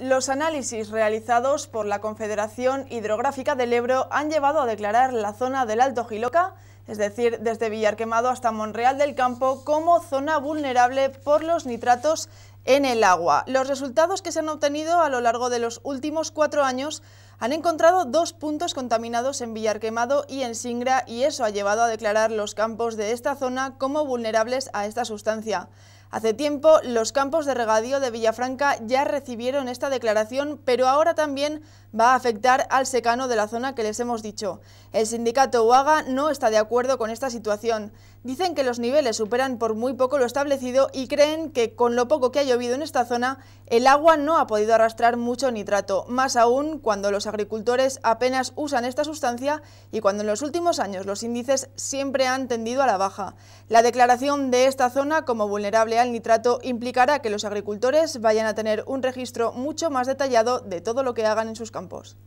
Los análisis realizados por la Confederación Hidrográfica del Ebro han llevado a declarar la zona del Alto Giloca, es decir, desde Villarquemado hasta Monreal del Campo, como zona vulnerable por los nitratos en el agua. Los resultados que se han obtenido a lo largo de los últimos cuatro años han encontrado dos puntos contaminados en Villarquemado y en Singra y eso ha llevado a declarar los campos de esta zona como vulnerables a esta sustancia. Hace tiempo los campos de regadío de Villafranca ya recibieron esta declaración, pero ahora también va a afectar al secano de la zona que les hemos dicho. El sindicato UAGA no está de acuerdo con esta situación. Dicen que los niveles superan por muy poco lo establecido y creen que con lo poco que ha llovido en esta zona, el agua no ha podido arrastrar mucho nitrato, más aún cuando los agricultores apenas usan esta sustancia y cuando en los últimos años los índices siempre han tendido a la baja. La declaración de esta zona como vulnerable al nitrato implicará que los agricultores vayan a tener un registro mucho más detallado de todo lo que hagan en sus campos.